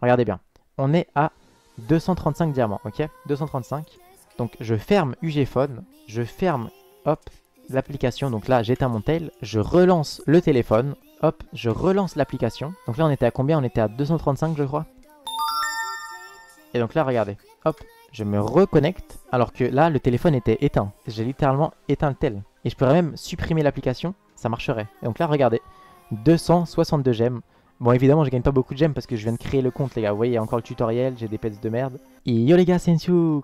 Regardez bien. On est à 235 diamants, ok 235. Donc je ferme Phone, je ferme, hop, l'application. Donc là, j'éteins mon tel, je relance le téléphone, hop, je relance l'application. Donc là, on était à combien On était à 235, je crois. Et donc là, regardez, hop, je me reconnecte, alors que là, le téléphone était éteint. J'ai littéralement éteint le tel. Et je pourrais même supprimer l'application, ça marcherait. Et donc là, regardez, 262 gemmes. Bon, évidemment, je gagne pas beaucoup de gemmes parce que je viens de créer le compte, les gars. Vous voyez, il y a encore le tutoriel, j'ai des pets de merde. Yo les gars, c'est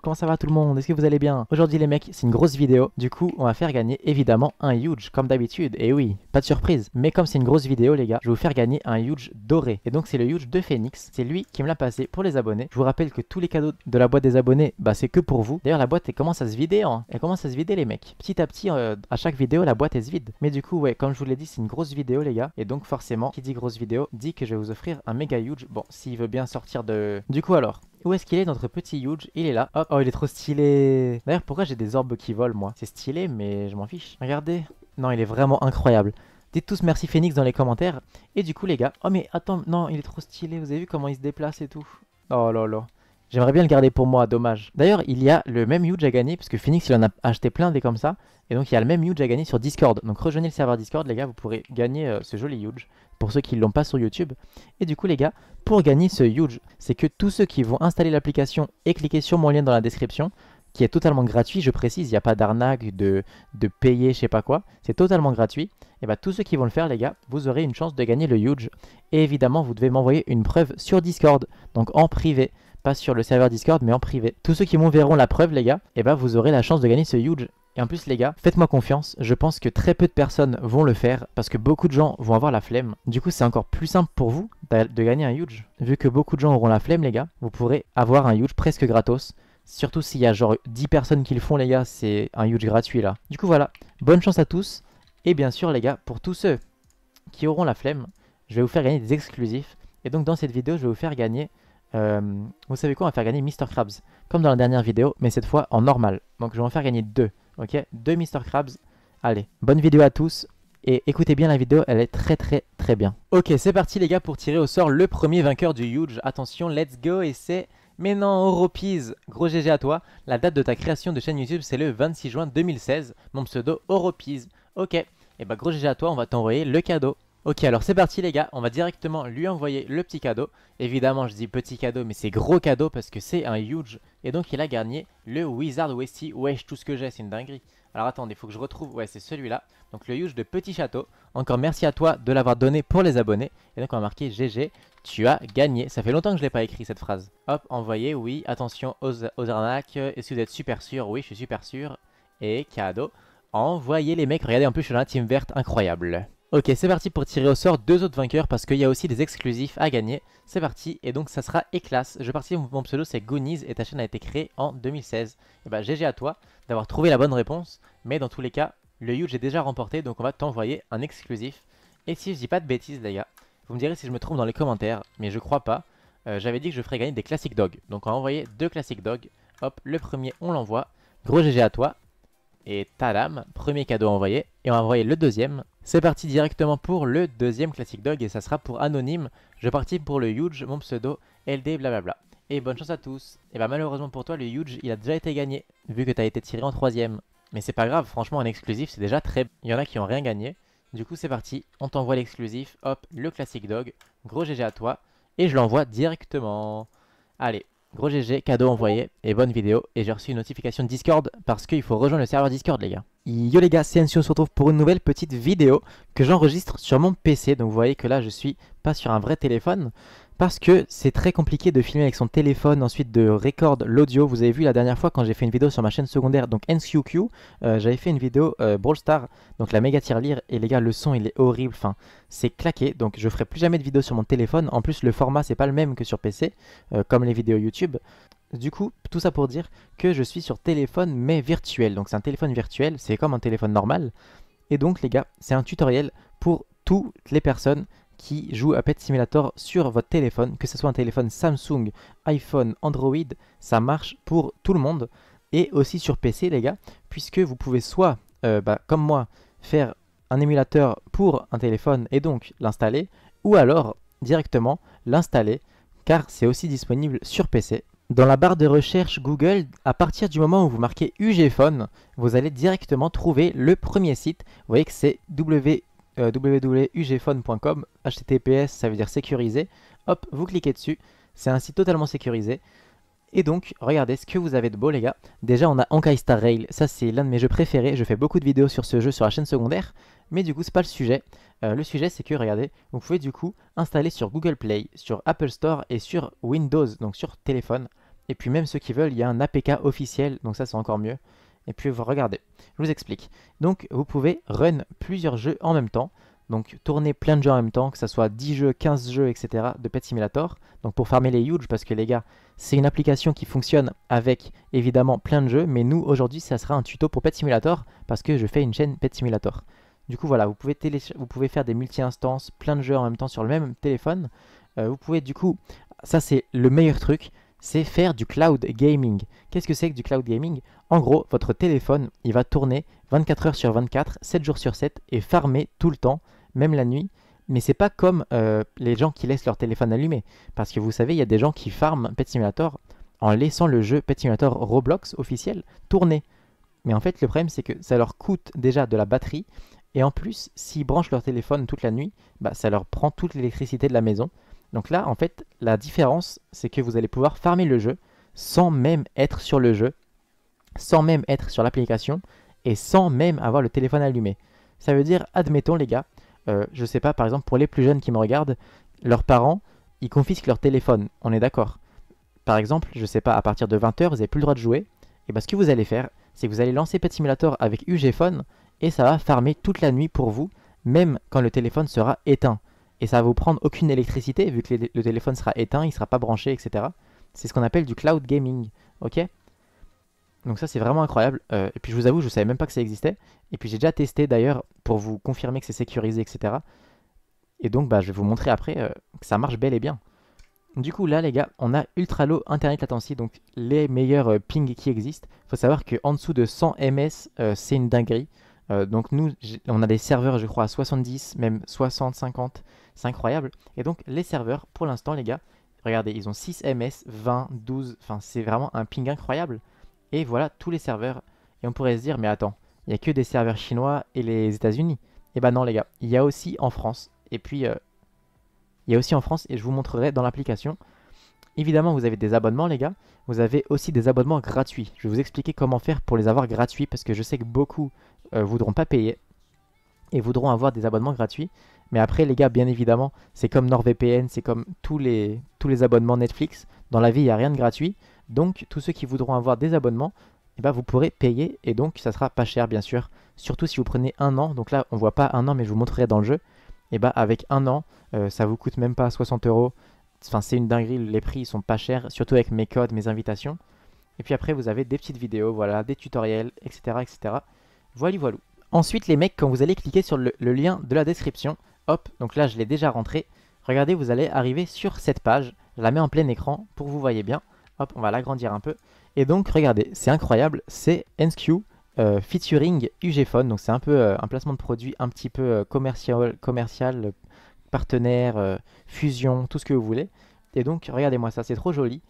Comment ça va tout le monde Est-ce que vous allez bien Aujourd'hui les mecs, c'est une grosse vidéo. Du coup, on va faire gagner évidemment un huge, comme d'habitude. Et oui, pas de surprise. Mais comme c'est une grosse vidéo les gars, je vais vous faire gagner un huge doré. Et donc c'est le huge de Phoenix. C'est lui qui me l'a passé pour les abonnés. Je vous rappelle que tous les cadeaux de la boîte des abonnés, bah c'est que pour vous. D'ailleurs la boîte, elle commence à se vider. Hein. Elle commence à se vider les mecs. Petit à petit, euh, à chaque vidéo, la boîte, est se vide. Mais du coup, ouais, comme je vous l'ai dit, c'est une grosse vidéo les gars. Et donc forcément, qui dit grosse vidéo, dit que je vais vous offrir un méga huge. Bon, s'il veut bien sortir de... Du coup alors, où est-ce qu'il est notre petit Huge Il est là. Oh, il est trop stylé. D'ailleurs, pourquoi j'ai des orbes qui volent, moi C'est stylé, mais je m'en fiche. Regardez. Non, il est vraiment incroyable. Dites tous merci Phoenix dans les commentaires. Et du coup, les gars... Oh, mais attends, non, il est trop stylé. Vous avez vu comment il se déplace et tout Oh là là. J'aimerais bien le garder pour moi, dommage. D'ailleurs, il y a le même huge à gagner, parce que Phoenix, il en a acheté plein des comme ça. Et donc, il y a le même huge à gagner sur Discord. Donc, rejoignez le serveur Discord, les gars, vous pourrez gagner euh, ce joli huge pour ceux qui l'ont pas sur YouTube. Et du coup les gars, pour gagner ce huge, c'est que tous ceux qui vont installer l'application et cliquer sur mon lien dans la description, qui est totalement gratuit, je précise, il n'y a pas d'arnaque, de, de payer, je sais pas quoi, c'est totalement gratuit. Et bah tous ceux qui vont le faire les gars, vous aurez une chance de gagner le huge. Et évidemment, vous devez m'envoyer une preuve sur Discord, donc en privé, pas sur le serveur Discord, mais en privé. Tous ceux qui m'enverront la preuve les gars, et ben vous aurez la chance de gagner ce huge. Et en plus les gars, faites-moi confiance, je pense que très peu de personnes vont le faire parce que beaucoup de gens vont avoir la flemme. Du coup c'est encore plus simple pour vous de gagner un huge. Vu que beaucoup de gens auront la flemme les gars, vous pourrez avoir un huge presque gratos. Surtout s'il y a genre 10 personnes qui le font les gars, c'est un huge gratuit là. Du coup voilà, bonne chance à tous. Et bien sûr les gars, pour tous ceux qui auront la flemme, je vais vous faire gagner des exclusifs. Et donc dans cette vidéo, je vais vous faire gagner... Euh, vous savez quoi, on va faire gagner Mr. Krabs. Comme dans la dernière vidéo, mais cette fois en normal. Donc je vais en faire gagner deux ok, de Mr. Krabs. Allez, bonne vidéo à tous et écoutez bien la vidéo, elle est très très très bien. Ok, c'est parti les gars pour tirer au sort le premier vainqueur du Huge. Attention, let's go et c'est... Mais non, Oropiz, gros GG à toi. La date de ta création de chaîne YouTube, c'est le 26 juin 2016. Mon pseudo, Oropiz, Ok, et bah gros GG à toi, on va t'envoyer le cadeau. Ok, alors c'est parti les gars, on va directement lui envoyer le petit cadeau. Évidemment, je dis petit cadeau, mais c'est gros cadeau parce que c'est un huge. Et donc, il a gagné le Wizard Westy. Wesh, tout ce que j'ai, c'est une dinguerie. Alors attendez, il faut que je retrouve, ouais, c'est celui-là. Donc le huge de Petit Château. Encore merci à toi de l'avoir donné pour les abonnés. Et donc, on va marquer GG, tu as gagné. Ça fait longtemps que je l'ai pas écrit cette phrase. Hop, envoyé, oui. Attention aux, arnaques. Est-ce que vous êtes super sûr Oui, je suis super sûr. Et cadeau. Envoyez les mecs, regardez en plus je suis dans la team verte, incroyable. Ok, c'est parti pour tirer au sort deux autres vainqueurs parce qu'il y a aussi des exclusifs à gagner. C'est parti, et donc ça sera Eclas. Je partis, mon pseudo c'est Goonies et ta chaîne a été créée en 2016. Et bah GG à toi d'avoir trouvé la bonne réponse, mais dans tous les cas, le huge est déjà remporté, donc on va t'envoyer un exclusif. Et si je dis pas de bêtises les gars, vous me direz si je me trompe dans les commentaires, mais je crois pas. Euh, j'avais dit que je ferais gagner des Classic dogs, donc on va envoyer deux Classic dogs. Hop, le premier on l'envoie, gros GG à toi, et tadam, premier cadeau envoyé, et on va envoyer le deuxième, c'est parti directement pour le deuxième Classic Dog et ça sera pour Anonyme. Je partis pour le Huge, mon pseudo, LD blablabla. Et bonne chance à tous. Et bah malheureusement pour toi, le Huge il a déjà été gagné, vu que t'as été tiré en troisième. Mais c'est pas grave, franchement un exclusif c'est déjà très... Il y en a qui ont rien gagné. Du coup c'est parti, on t'envoie l'exclusif, hop, le Classic Dog. Gros GG à toi. Et je l'envoie directement. Allez, gros GG, cadeau envoyé et bonne vidéo. Et j'ai reçu une notification de Discord parce qu'il faut rejoindre le serveur Discord les gars. Yo les gars, c'est NCU, on se retrouve pour une nouvelle petite vidéo que j'enregistre sur mon PC. Donc vous voyez que là je suis pas sur un vrai téléphone parce que c'est très compliqué de filmer avec son téléphone, ensuite de record l'audio. Vous avez vu la dernière fois quand j'ai fait une vidéo sur ma chaîne secondaire, donc NQQ, euh, j'avais fait une vidéo euh, Brawl Star, donc la méga tirelire, et les gars le son il est horrible, enfin c'est claqué, donc je ferai plus jamais de vidéo sur mon téléphone. En plus le format c'est pas le même que sur PC, euh, comme les vidéos YouTube. Du coup, tout ça pour dire que je suis sur téléphone mais virtuel. Donc c'est un téléphone virtuel, c'est comme un téléphone normal. Et donc les gars, c'est un tutoriel pour toutes les personnes qui jouent à Pet Simulator sur votre téléphone, que ce soit un téléphone Samsung, iPhone, Android, ça marche pour tout le monde. Et aussi sur PC les gars, puisque vous pouvez soit, euh, bah, comme moi, faire un émulateur pour un téléphone et donc l'installer, ou alors directement l'installer, car c'est aussi disponible sur PC. Dans la barre de recherche Google, à partir du moment où vous marquez UGphone, vous allez directement trouver le premier site. Vous voyez que c'est HTTPS euh, ça veut dire sécurisé. Hop, vous cliquez dessus, c'est un site totalement sécurisé. Et donc, regardez ce que vous avez de beau les gars. Déjà on a Ankai Star Rail, ça c'est l'un de mes jeux préférés, je fais beaucoup de vidéos sur ce jeu sur la chaîne secondaire. Mais du coup, c'est pas le sujet. Euh, le sujet, c'est que, regardez, vous pouvez du coup installer sur Google Play, sur Apple Store et sur Windows, donc sur téléphone. Et puis même ceux qui veulent, il y a un APK officiel, donc ça c'est encore mieux. Et puis vous regardez, je vous explique. Donc vous pouvez run plusieurs jeux en même temps. Donc tourner plein de jeux en même temps, que ce soit 10 jeux, 15 jeux, etc. de Pet Simulator. Donc pour farmer les huge, parce que les gars, c'est une application qui fonctionne avec évidemment plein de jeux, mais nous aujourd'hui ça sera un tuto pour Pet Simulator, parce que je fais une chaîne Pet Simulator. Du coup, voilà, vous pouvez, vous pouvez faire des multi-instances, plein de jeux en même temps sur le même téléphone. Euh, vous pouvez, du coup, ça c'est le meilleur truc, c'est faire du cloud gaming. Qu'est-ce que c'est que du cloud gaming En gros, votre téléphone, il va tourner 24 heures sur 24, 7 jours sur 7 et farmer tout le temps, même la nuit. Mais c'est pas comme euh, les gens qui laissent leur téléphone allumé. Parce que vous savez, il y a des gens qui farment Pet Simulator en laissant le jeu Pet Simulator Roblox officiel tourner. Mais en fait, le problème, c'est que ça leur coûte déjà de la batterie et en plus, s'ils branchent leur téléphone toute la nuit, bah, ça leur prend toute l'électricité de la maison. Donc là, en fait, la différence, c'est que vous allez pouvoir farmer le jeu sans même être sur le jeu, sans même être sur l'application et sans même avoir le téléphone allumé. Ça veut dire, admettons les gars, je euh, je sais pas, par exemple, pour les plus jeunes qui me regardent, leurs parents, ils confisquent leur téléphone, on est d'accord. Par exemple, je sais pas, à partir de 20h, vous n'avez plus le droit de jouer. Et bien, bah, ce que vous allez faire, c'est que vous allez lancer Pet Simulator avec UG Phone et ça va farmer toute la nuit pour vous, même quand le téléphone sera éteint. Et ça va vous prendre aucune électricité, vu que le téléphone sera éteint, il ne sera pas branché, etc. C'est ce qu'on appelle du cloud gaming, ok donc ça c'est vraiment incroyable. Euh, et puis je vous avoue, je ne savais même pas que ça existait. Et puis j'ai déjà testé d'ailleurs pour vous confirmer que c'est sécurisé, etc. Et donc bah, je vais vous montrer après euh, que ça marche bel et bien. Du coup là les gars, on a ultra low internet latency, donc les meilleurs euh, pings qui existent. Faut savoir qu'en dessous de 100 ms c'est une dinguerie. Euh, donc nous, on a des serveurs, je crois, à 70, même 60, 50. C'est incroyable. Et donc les serveurs, pour l'instant, les gars, regardez, ils ont 6 MS, 20, 12. Enfin, c'est vraiment un ping incroyable. Et voilà, tous les serveurs. Et on pourrait se dire, mais attends, il n'y a que des serveurs chinois et les États-Unis. Et eh ben non, les gars, il y a aussi en France. Et puis, euh, il y a aussi en France, et je vous montrerai dans l'application. Évidemment, vous avez des abonnements, les gars. Vous avez aussi des abonnements gratuits. Je vais vous expliquer comment faire pour les avoir gratuits, parce que je sais que beaucoup ne euh, voudront pas payer et voudront avoir des abonnements gratuits. Mais après, les gars, bien évidemment, c'est comme NordVPN, c'est comme tous les, tous les abonnements Netflix. Dans la vie, il n'y a rien de gratuit. Donc, tous ceux qui voudront avoir des abonnements, eh ben, vous pourrez payer. Et donc, ça sera pas cher, bien sûr. Surtout si vous prenez un an. Donc là, on voit pas un an, mais je vous montrerai dans le jeu. Et eh ben, avec un an, euh, ça vous coûte même pas 60 euros. Enfin, c'est une dinguerie, les prix ils sont pas chers, surtout avec mes codes, mes invitations. Et puis après, vous avez des petites vidéos, voilà, des tutoriels, etc. etc. Voilà, voilà. Ensuite, les mecs, quand vous allez cliquer sur le, lien de la description, hop, donc là je l'ai déjà rentré. Regardez, vous allez arriver sur cette page. Je la mets en plein écran pour que vous voyez bien. Hop, on va l'agrandir un peu. Et donc, regardez, c'est incroyable, c'est NSQ euh, Featuring featuring Phone. Donc c'est un peu euh, un placement de produit un petit peu euh, commercial partenaire, fusion, tout ce que vous voulez. Et donc, regardez-moi ça, c'est trop joli.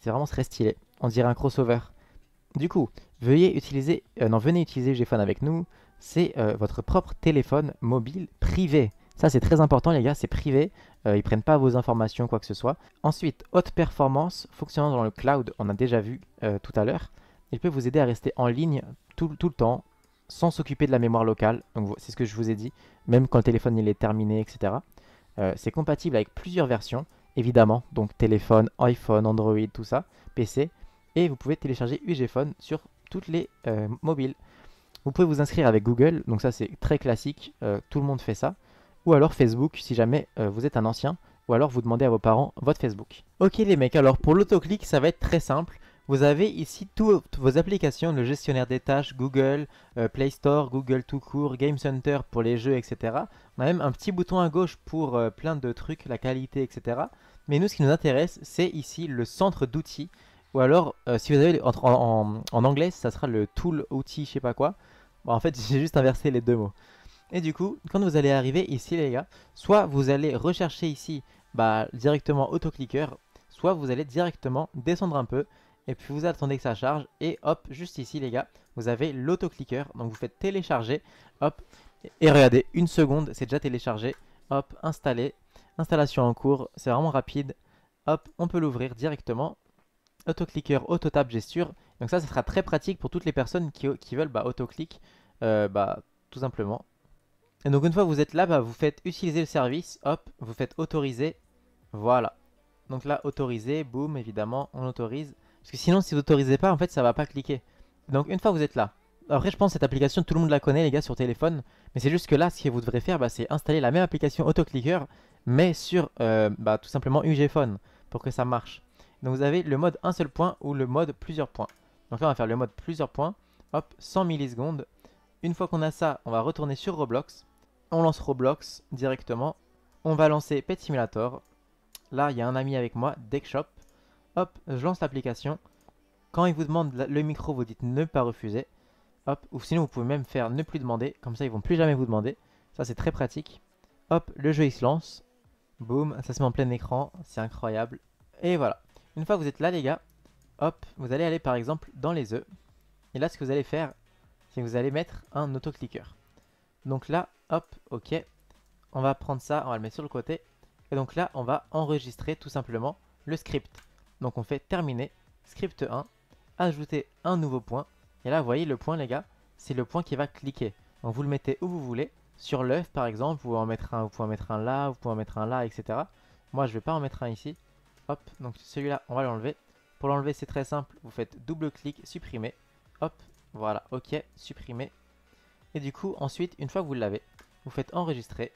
C'est vraiment très stylé. On dirait un crossover. Du coup, veuillez utiliser, euh, non, venez utiliser avec nous. C'est euh, votre propre téléphone mobile privé. Ça, c'est très important, les gars, c'est privé. Euh, ils prennent pas vos informations, quoi que ce soit. Ensuite, haute performance, fonctionnant dans le cloud, on a déjà vu tout à l'heure. Il peut vous aider à rester en ligne tout, le temps, sans s'occuper de la mémoire locale. Donc, c'est ce que je vous ai dit, même quand le téléphone il est terminé, etc. c'est compatible avec plusieurs versions évidemment, donc téléphone, iPhone, Android, tout ça, PC, et vous pouvez télécharger UGPhone sur toutes les euh, mobiles. Vous pouvez vous inscrire avec Google, donc ça c'est très classique, euh, tout le monde fait ça, ou alors Facebook si jamais euh, vous êtes un ancien, ou alors vous demandez à vos parents votre Facebook. Ok les mecs, alors pour l'autoclic ça va être très simple, vous avez ici toutes vos applications, le gestionnaire des tâches, Google, Play Store, Google tout court, Game Center pour les jeux, etc. On a même un petit bouton à gauche pour plein de trucs, la qualité, etc. Mais nous, ce qui nous intéresse, c'est ici le centre d'outils. Ou alors, euh, si vous avez, en, anglais, ça sera le tool outil, je sais pas quoi. en fait, j'ai juste inversé les deux mots. Et du coup, quand vous allez arriver ici, les gars, soit vous allez rechercher ici bah, directement autocliqueur, soit vous allez directement descendre un peu, et puis vous attendez que ça charge, et hop, juste ici, les gars, vous avez l'autocliqueur. Donc vous faites télécharger, hop, et regardez, une seconde, c'est déjà téléchargé, hop, installé, Installation en cours, c'est vraiment rapide. Hop, on peut l'ouvrir directement. auto autotap, gesture. Donc ça, ça sera très pratique pour toutes les personnes qui, veulent bah, auto click, euh, bah, tout simplement. Et donc une fois que vous êtes là, bah, vous faites utiliser le service, hop, vous faites autoriser, voilà. Donc là, autoriser, boum, évidemment, on autorise. Parce que sinon, si vous autorisez pas, en fait, ça va pas cliquer. Donc une fois que vous êtes là, après je pense que cette application, tout le monde la connaît les gars sur téléphone, mais c'est juste que là, ce que vous devrez faire, c'est installer la même application auto clicker mais sur euh, bah, tout simplement UG Phone pour que ça marche. Donc vous avez le mode un seul point ou le mode plusieurs points. Donc là on va faire le mode plusieurs points, hop, 100 millisecondes. Une fois qu'on a ça, on va retourner sur Roblox, on lance Roblox directement, on va lancer Pet Simulator. Là il y a un ami avec moi, Deckshop, hop, je lance l'application. Quand il vous demande le micro, vous dites ne pas refuser. Hop, ou sinon vous pouvez même faire ne plus demander, comme ça ils vont plus jamais vous demander. Ça c'est très pratique. Hop, le jeu il se lance, Boom, ça se met en plein écran, c'est incroyable. Et voilà. Une fois que vous êtes là les gars, hop, vous allez aller par exemple dans les œufs. Et là ce que vous allez faire, c'est que vous allez mettre un autocliqueur. Donc là, hop, ok. On va prendre ça, on va le mettre sur le côté. Et donc là, on va enregistrer tout simplement le script. Donc on fait terminer, script 1, ajouter un nouveau point. Et là, vous voyez le point les gars, c'est le point qui va cliquer. Donc vous le mettez où vous voulez. Sur l'œuf, par exemple, vous pouvez, en mettre un, vous pouvez mettre un là, vous pouvez en mettre un là, etc. Moi, je vais pas en mettre un ici. Hop, donc celui-là, on va l'enlever. Pour l'enlever, c'est très simple. Vous faites double-clic, supprimer. Hop, voilà, ok, supprimer. Et du coup, ensuite, une fois que vous l'avez, vous faites enregistrer.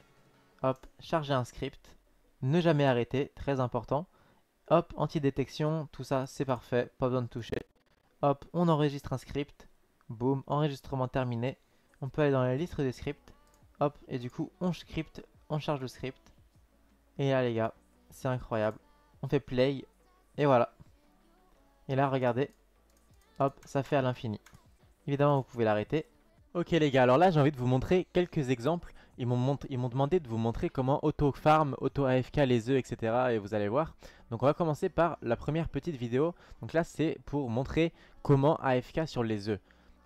Hop, charger un script. Ne jamais arrêter, très important. Hop, anti-détection, tout ça, c'est parfait, pas besoin de toucher. Hop, on enregistre un script. Boum, enregistrement terminé. On peut aller dans la liste des scripts. Hop, et du coup, on script, on charge le script. Et là, les gars, c'est incroyable. On fait play, et voilà. Et là, regardez, hop, ça fait à l'infini. Évidemment, vous pouvez l'arrêter. Ok les gars, alors là j'ai envie de vous montrer quelques exemples. Ils m'ont demandé de vous montrer comment auto-farm, auto-AFK les œufs, etc. Et vous allez voir. Donc on va commencer par la première petite vidéo. Donc là c'est pour montrer comment AFK sur les œufs.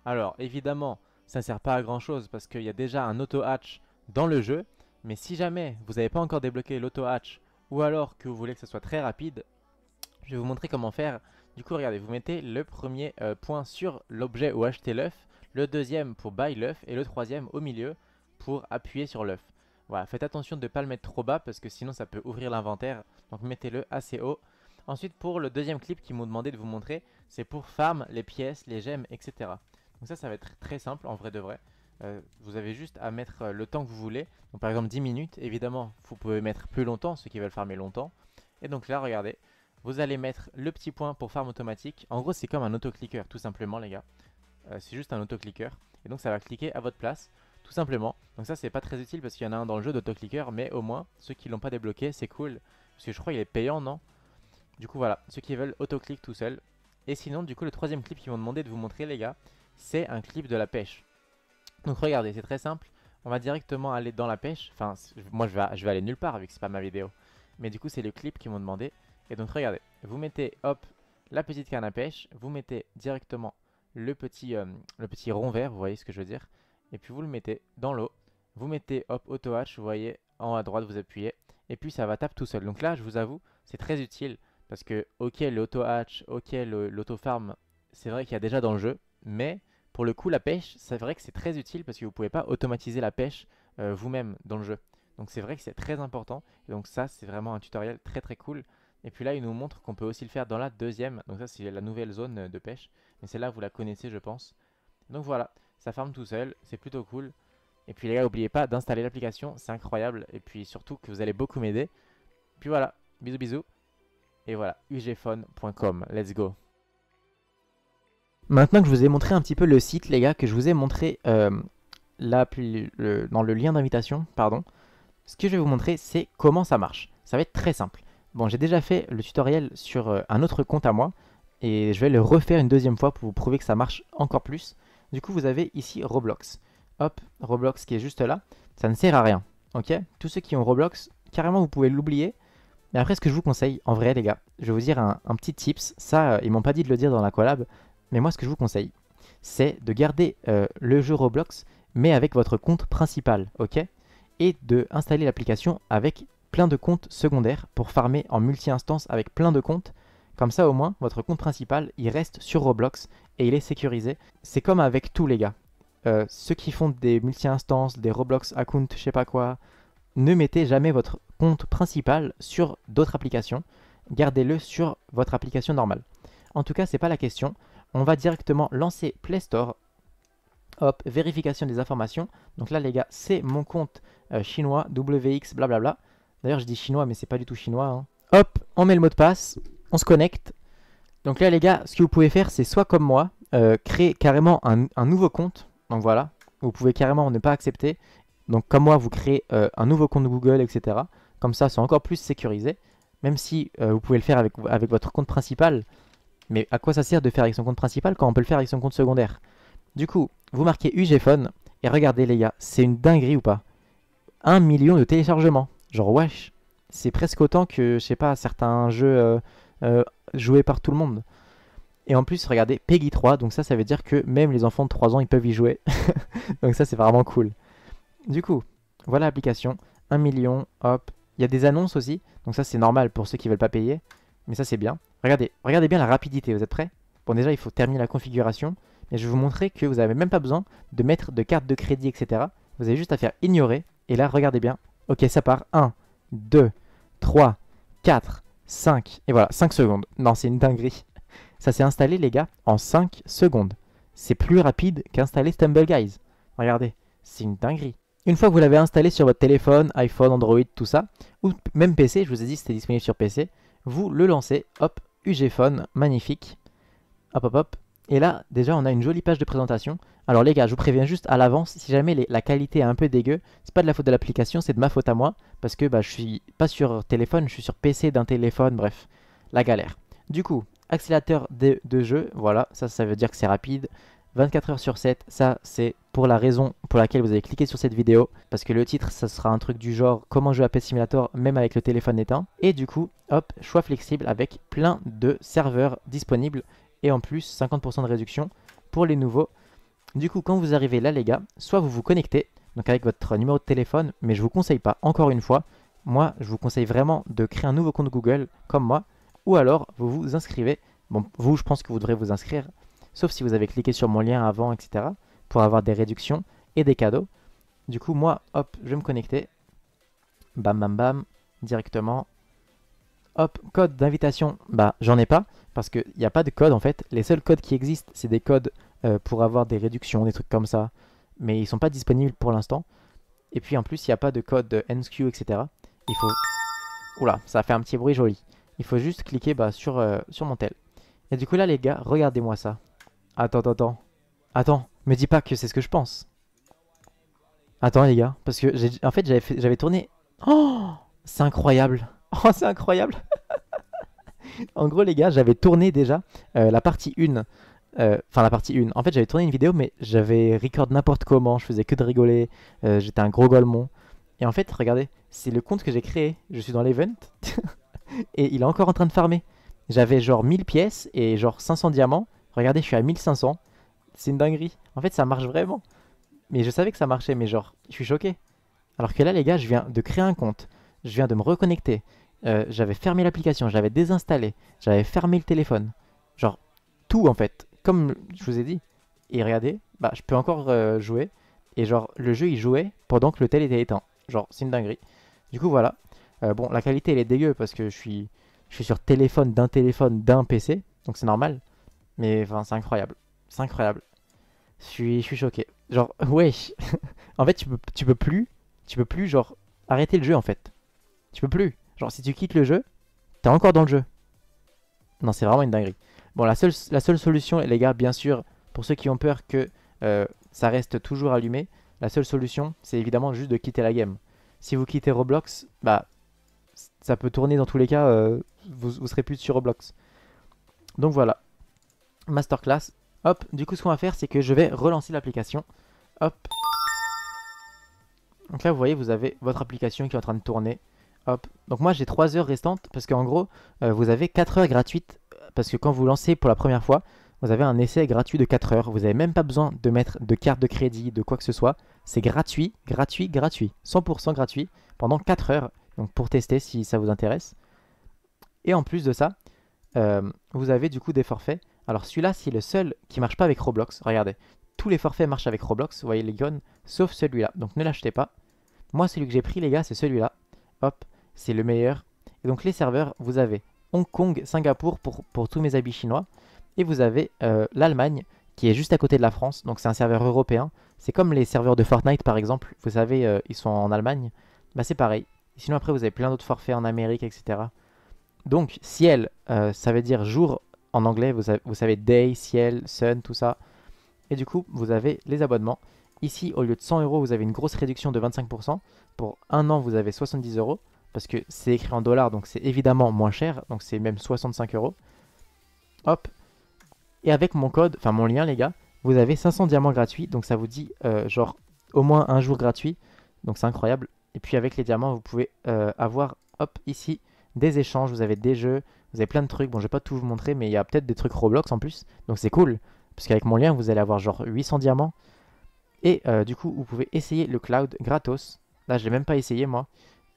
Alors évidemment, ça sert pas à grand chose parce qu'il y a déjà un auto-hatch dans le jeu. Mais si jamais vous n'avez pas encore débloqué l'auto-hatch ou alors que vous voulez que ce soit très rapide, je vais vous montrer comment faire. Du coup, regardez, vous mettez le premier euh, point sur l'objet où acheter l'œuf, le deuxième pour buy l'œuf et le troisième au milieu pour appuyer sur l'œuf. Voilà, faites attention de ne pas le mettre trop bas parce que sinon ça peut ouvrir l'inventaire, donc mettez-le assez haut. Ensuite, pour le deuxième clip qu'ils m'ont demandé de vous montrer, c'est pour farm, les pièces, les gemmes, etc. Donc ça, ça va être très simple en vrai de vrai. Euh, vous avez juste à mettre euh, le temps que vous voulez. Donc par exemple 10 minutes, évidemment, vous pouvez mettre plus longtemps, ceux qui veulent farmer longtemps. Et donc là, regardez, vous allez mettre le petit point pour farm automatique. En gros, c'est comme un autoclicker, tout simplement, les gars. Euh, c'est juste un autoclicker. Et donc ça va cliquer à votre place, tout simplement. Donc ça, c'est pas très utile parce qu'il y en a un dans le jeu d'autoclicker, mais au moins, ceux qui l'ont pas débloqué, c'est cool. Parce que je crois qu'il est payant, non Du coup, voilà, ceux qui veulent autoclick tout seul. Et sinon, du coup, le troisième clip qu'ils vont demander de vous montrer, les gars, c'est un clip de la pêche. Donc regardez, c'est très simple. On va directement aller dans la pêche. Enfin, moi je vais, je vais aller nulle part vu que c'est pas ma vidéo. Mais du coup, c'est le clip qu'ils m'ont demandé. Et donc regardez, vous mettez hop la petite canne à pêche, vous mettez directement le petit, euh, le petit rond vert, vous voyez ce que je veux dire. Et puis vous le mettez dans l'eau. Vous mettez hop auto hatch, vous voyez en haut à droite vous appuyez. Et puis ça va taper tout seul. Donc là, je vous avoue, c'est très utile parce que ok l'auto hatch, ok l'auto farm, c'est vrai qu'il y a déjà dans le jeu, mais pour le coup, la pêche, c'est vrai que c'est très utile parce que vous ne pouvez pas automatiser la pêche euh, vous-même dans le jeu. Donc c'est vrai que c'est très important. Et donc ça, c'est vraiment un tutoriel très très cool. Et puis là, il nous montre qu'on peut aussi le faire dans la deuxième. Donc ça, c'est la nouvelle zone de pêche. Mais c'est là vous la connaissez, je pense. Donc voilà, ça ferme tout seul. C'est plutôt cool. Et puis les gars, n'oubliez pas d'installer l'application. C'est incroyable. Et puis surtout que vous allez beaucoup m'aider. Puis voilà, bisous bisous. Et voilà, ugphone.com. Let's go. Maintenant que je vous ai montré un petit peu le site, les gars, que je vous ai montré euh, là, dans le lien d'invitation, pardon, ce que je vais vous montrer, c'est comment ça marche. Ça va être très simple. Bon, j'ai déjà fait le tutoriel sur euh, un autre compte à moi, et je vais le refaire une deuxième fois pour vous prouver que ça marche encore plus. Du coup, vous avez ici Roblox. Hop, Roblox qui est juste là, ça ne sert à rien, ok Tous ceux qui ont Roblox, carrément, vous pouvez l'oublier. Mais après, ce que je vous conseille, en vrai, les gars, je vais vous dire un, un petit tips. Ça, euh, ils m'ont pas dit de le dire dans la collab, mais moi, ce que je vous conseille, c'est de garder euh, le jeu Roblox, mais avec votre compte principal, ok Et d'installer l'application avec plein de comptes secondaires pour farmer en multi-instance avec plein de comptes. Comme ça, au moins, votre compte principal, il reste sur Roblox et il est sécurisé. C'est comme avec tous les gars. Euh, ceux qui font des multi-instances, des Roblox account, je sais pas quoi, ne mettez jamais votre compte principal sur d'autres applications. Gardez-le sur votre application normale. En tout cas, c'est pas la question on va directement lancer Play Store. Hop, vérification des informations. Donc là, les gars, c'est mon compte euh, chinois, WX, blablabla. D'ailleurs, je dis chinois, mais c'est pas du tout chinois. Hein. Hop, on met le mot de passe, on se connecte. Donc là, les gars, ce que vous pouvez faire, c'est soit comme moi, euh, créer carrément un, nouveau compte. Donc voilà, vous pouvez carrément ne pas accepter. Donc comme moi, vous créez euh, un nouveau compte Google, etc. Comme ça, c'est encore plus sécurisé. Même si vous pouvez le faire avec votre compte principal, mais à quoi ça sert de faire avec son compte principal quand on peut le faire avec son compte secondaire Du coup, vous marquez UGfone et regardez les gars, c'est une dinguerie ou pas Un million de téléchargements. Genre wesh, c'est presque autant que, je sais pas, certains jeux euh, euh, joués par tout le monde. Et en plus, regardez, Peggy 3, donc ça, ça veut dire que même les enfants de 3 ans, ils peuvent y jouer. donc ça, c'est vraiment cool. Du coup, voilà l'application. 1 million, hop. Il y a des annonces aussi, donc ça, c'est normal pour ceux qui veulent pas payer mais ça c'est bien. Regardez, regardez bien la rapidité, vous êtes prêts Bon déjà il faut terminer la configuration, mais je vais vous montrer que vous n'avez même pas besoin de mettre de carte de crédit, etc. Vous avez juste à faire ignorer, et là regardez bien. Ok, ça part 1, 2, 3, 4, 5, et voilà, 5 secondes. Non, c'est une dinguerie. Ça s'est installé les gars en 5 secondes. C'est plus rapide qu'installer Stumble Guys. Regardez, c'est une dinguerie. Une fois que vous l'avez installé sur votre téléphone, iPhone, Android, tout ça, ou même PC, je vous ai dit c'était disponible sur PC, vous le lancez, hop, Phone, magnifique, hop hop hop, et là déjà on a une jolie page de présentation. Alors les gars, je vous préviens juste à l'avance, si jamais la qualité est un peu dégueu, c'est pas de la faute de l'application, c'est de ma faute à moi, parce que bah, je suis pas sur téléphone, je suis sur PC d'un téléphone, bref, la galère. Du coup, accélérateur de, de jeu, voilà, ça ça veut dire que c'est rapide, 24 heures sur 7. Ça, c'est pour la raison pour laquelle vous avez cliqué sur cette vidéo. Parce que le titre, ça sera un truc du genre comment jouer à PS Simulator même avec le téléphone éteint. Et du coup, hop, choix flexible avec plein de serveurs disponibles. Et en plus, 50% de réduction pour les nouveaux. Du coup, quand vous arrivez là, les gars, soit vous vous connectez, donc avec votre numéro de téléphone, mais je vous conseille pas, encore une fois, moi, je vous conseille vraiment de créer un nouveau compte Google, comme moi, ou alors vous vous inscrivez. Bon, vous, je pense que vous devrez vous inscrire, sauf si vous avez cliqué sur mon lien avant, etc., pour avoir des réductions et des cadeaux. Du coup, moi, hop, je vais me connecter. Bam, bam, bam, directement. Hop, code d'invitation, bah j'en ai pas, parce qu'il n'y a pas de code en fait. Les seuls codes qui existent, c'est des codes euh, pour avoir des réductions, des trucs comme ça. Mais ils sont pas disponibles pour l'instant. Et puis en plus, il n'y a pas de code de NSQ, etc. Il faut... Oula, ça fait un petit bruit joli. Il faut juste cliquer bah, sur, euh, sur mon tel. Et du coup là les gars, regardez-moi ça. Attends, attends, attends. Attends, me dis pas que c'est ce que je pense. Attends les gars, parce que en fait j'avais tourné... Oh C'est incroyable Oh c'est incroyable En gros les gars, j'avais tourné déjà euh, la partie 1. Euh, enfin la partie 1. En fait j'avais tourné une vidéo mais j'avais record n'importe comment, je faisais que de rigoler, euh, j'étais un gros golemon. Et en fait regardez, c'est le compte que j'ai créé, je suis dans l'event et il est encore en train de farmer. J'avais genre 1000 pièces et genre 500 diamants Regardez, je suis à 1500. C'est une dinguerie. En fait, ça marche vraiment. Mais je savais que ça marchait, mais genre, je suis choqué. Alors que là, les gars, je viens de créer un compte. Je viens de me reconnecter. Euh, j'avais fermé l'application, j'avais désinstallé. J'avais fermé le téléphone. Genre, tout en fait. Comme je vous ai dit. Et regardez, bah, je peux encore euh, jouer. Et genre, le jeu, il jouait pendant que le tel était éteint. Genre, c'est une dinguerie. Du coup, voilà. Euh, bon, la qualité, elle est dégueu parce que je suis, je suis sur téléphone d'un téléphone d'un PC. Donc c'est normal. Mais enfin, c'est incroyable. C'est incroyable. Je suis, je suis choqué. Genre, wesh. en fait, tu peux, plus, tu peux plus, genre, arrêter le jeu en fait. Tu peux plus. Genre, si tu quittes le jeu, t'es encore dans le jeu. Non, c'est vraiment une dinguerie. Bon, la seule, la seule solution, les gars, bien sûr, pour ceux qui ont peur que euh, ça reste toujours allumé, la seule solution, c'est évidemment juste de quitter la game. Si vous quittez Roblox, bah, ça peut tourner dans tous les cas, euh, vous, vous serez plus sur Roblox. Donc voilà, Masterclass. Hop, du coup, ce qu'on va faire, c'est que je vais relancer l'application. Hop. Donc là, vous voyez, vous avez votre application qui est en train de tourner. Hop. Donc moi, j'ai 3 heures restantes parce qu'en gros, euh, vous avez 4 heures gratuites. Parce que quand vous lancez pour la première fois, vous avez un essai gratuit de 4 heures. Vous n'avez même pas besoin de mettre de carte de crédit, de quoi que ce soit. C'est gratuit, gratuit, gratuit. 100% gratuit pendant 4 heures. Donc pour tester si ça vous intéresse. Et en plus de ça, euh, vous avez du coup des forfaits. Alors celui-là, c'est le seul qui marche pas avec Roblox. Regardez, tous les forfaits marchent avec Roblox, vous voyez les guns, sauf celui-là. Donc ne l'achetez pas. Moi, celui que j'ai pris, les gars, c'est celui-là. Hop, c'est le meilleur. Et donc les serveurs, vous avez Hong Kong, Singapour pour, pour tous mes habits chinois. Et vous avez euh, l'Allemagne qui est juste à côté de la France. Donc c'est un serveur européen. C'est comme les serveurs de Fortnite par exemple. Vous savez, euh, ils sont en Allemagne. Bah c'est pareil. Sinon après vous avez plein d'autres forfaits en Amérique, etc. Donc ciel, elle, euh, ça veut dire jour en anglais, vous, vous savez day, ciel, sun, tout ça. Et du coup, vous avez les abonnements. Ici, au lieu de 100 euros, vous avez une grosse réduction de 25%. Pour un an, vous avez 70 euros. Parce que c'est écrit en dollars, donc c'est évidemment moins cher. Donc c'est même 65 euros. Hop. Et avec mon code, enfin mon lien, les gars, vous avez 500 diamants gratuits. Donc ça vous dit, euh, genre, au moins un jour gratuit. Donc c'est incroyable. Et puis avec les diamants, vous pouvez euh, avoir, hop, ici, des échanges. Vous avez des jeux, vous avez plein de trucs. Bon, je vais pas tout vous montrer, mais il y a peut-être des trucs Roblox en plus. Donc c'est cool. Parce qu'avec mon lien, vous allez avoir genre 800 diamants. Et euh, du coup, vous pouvez essayer le cloud gratos. Là, je l'ai même pas essayé moi.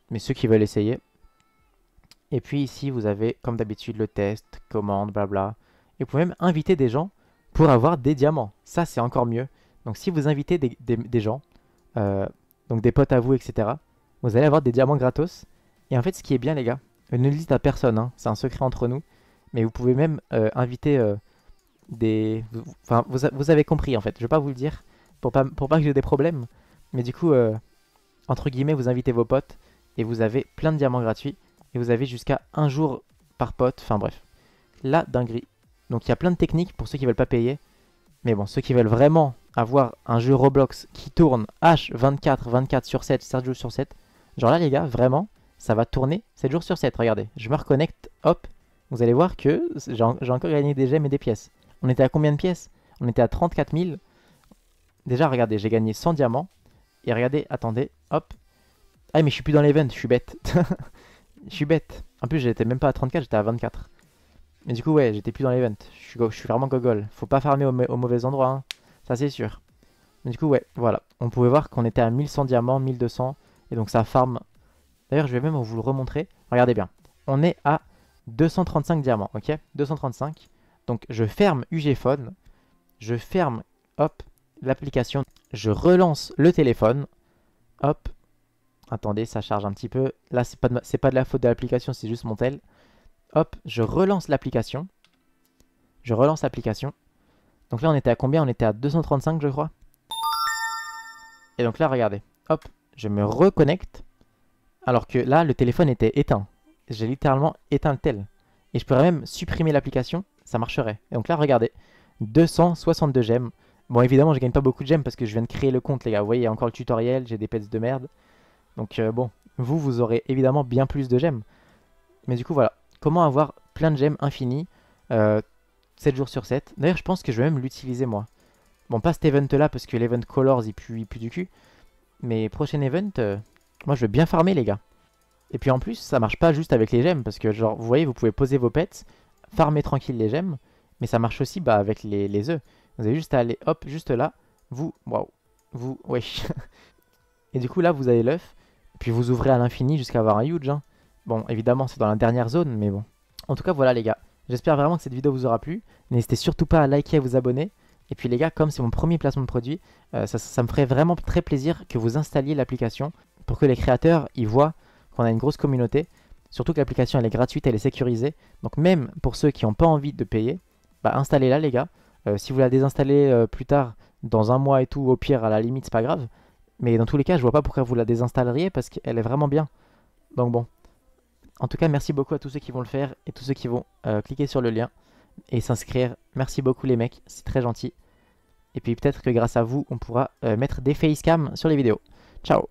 Mais ceux qui veulent essayer. Et puis ici, vous avez comme d'habitude le test, commande, blabla. Et vous pouvez même inviter des gens pour avoir des diamants. Ça, c'est encore mieux. Donc si vous invitez des, gens, euh, donc des potes à vous, etc., vous allez avoir des diamants gratos. Et en fait, ce qui est bien, les gars, ne le dites à personne, hein. c'est un secret entre nous. Mais vous pouvez même euh, inviter euh, des... Enfin, vous, avez compris en fait, je ne vais pas vous le dire, pour pas, pour pas que j'ai des problèmes. Mais du coup, euh, entre guillemets, vous invitez vos potes, et vous avez plein de diamants gratuits, et vous avez jusqu'à un jour par pote, enfin bref. La dinguerie. Donc il y a plein de techniques pour ceux qui veulent pas payer. Mais bon, ceux qui veulent vraiment avoir un jeu Roblox qui tourne H24, 24 sur 7, 7 jours sur 7, genre là les gars, vraiment, ça va tourner 7 jours sur 7. Regardez, je me reconnecte, hop, vous allez voir que j'ai encore gagné des gemmes et des pièces. On était à combien de pièces On était à 34 000. Déjà, regardez, j'ai gagné 100 diamants. Et regardez, attendez, hop. Ah, mais je suis plus dans l'event, je suis bête. je suis bête. En plus, j'étais même pas à 34, j'étais à 24. Mais du coup, ouais, j'étais plus dans l'event. Je suis, je suis vraiment gogol. Faut pas farmer au, mauvais endroit, hein. ça c'est sûr. Mais du coup, ouais, voilà. On pouvait voir qu'on était à 1100 diamants, 1200. Et donc ça farm D'ailleurs, je vais même vous le remontrer. Regardez bien. On est à 235 diamants, ok 235. Donc, je ferme UG Phone. Je ferme, hop, l'application. Je relance le téléphone. Hop. Attendez, ça charge un petit peu. Là, c'est pas, pas de la faute de l'application, c'est juste mon tel. Hop, je relance l'application. Je relance l'application. Donc là, on était à combien On était à 235, je crois. Et donc là, regardez. Hop, je me reconnecte. Alors que là, le téléphone était éteint. J'ai littéralement éteint le tel. Et je pourrais même supprimer l'application, ça marcherait. Et donc là, regardez, 262 gemmes. Bon, évidemment, je gagne pas beaucoup de gemmes parce que je viens de créer le compte, les gars. Vous voyez, il y a encore le tutoriel, j'ai des pets de merde. Donc euh, bon, vous, vous aurez évidemment bien plus de gemmes. Mais du coup, voilà. Comment avoir plein de gemmes infinies 7 euh, jours sur 7. D'ailleurs, je pense que je vais même l'utiliser, moi. Bon, pas cet event-là parce que l'event Colors, il pue, plus du cul. Mais prochain event, euh, moi, je vais bien farmer, les gars. Et puis en plus, ça marche pas juste avec les gemmes, parce que genre, vous voyez, vous pouvez poser vos pets, farmer tranquille les gemmes, mais ça marche aussi bah, avec les, les œufs. Vous avez juste à aller, hop, juste là, vous, waouh, vous, wesh. et du coup, là, vous avez l'œuf, puis vous ouvrez à l'infini jusqu'à avoir un huge. Hein. Bon, évidemment, c'est dans la dernière zone, mais bon. En tout cas, voilà les gars. J'espère vraiment que cette vidéo vous aura plu. N'hésitez surtout pas à liker et à vous abonner. Et puis les gars, comme c'est mon premier placement de produit, euh, ça, me ferait vraiment très plaisir que vous installiez l'application pour que les créateurs y voient qu'on a une grosse communauté. Surtout que l'application elle est gratuite, elle est sécurisée. Donc même pour ceux qui n'ont pas envie de payer, bah, installez-la les gars. Euh, si vous la désinstallez euh, plus tard, dans un mois et tout, au pire, à la limite, c'est pas grave. Mais dans tous les cas, je vois pas pourquoi vous la désinstalleriez parce qu'elle est vraiment bien. Donc bon. En tout cas, merci beaucoup à tous ceux qui vont le faire et tous ceux qui vont euh, cliquer sur le lien et s'inscrire. Merci beaucoup les mecs, c'est très gentil. Et puis peut-être que grâce à vous, on pourra mettre des facecams sur les vidéos. Ciao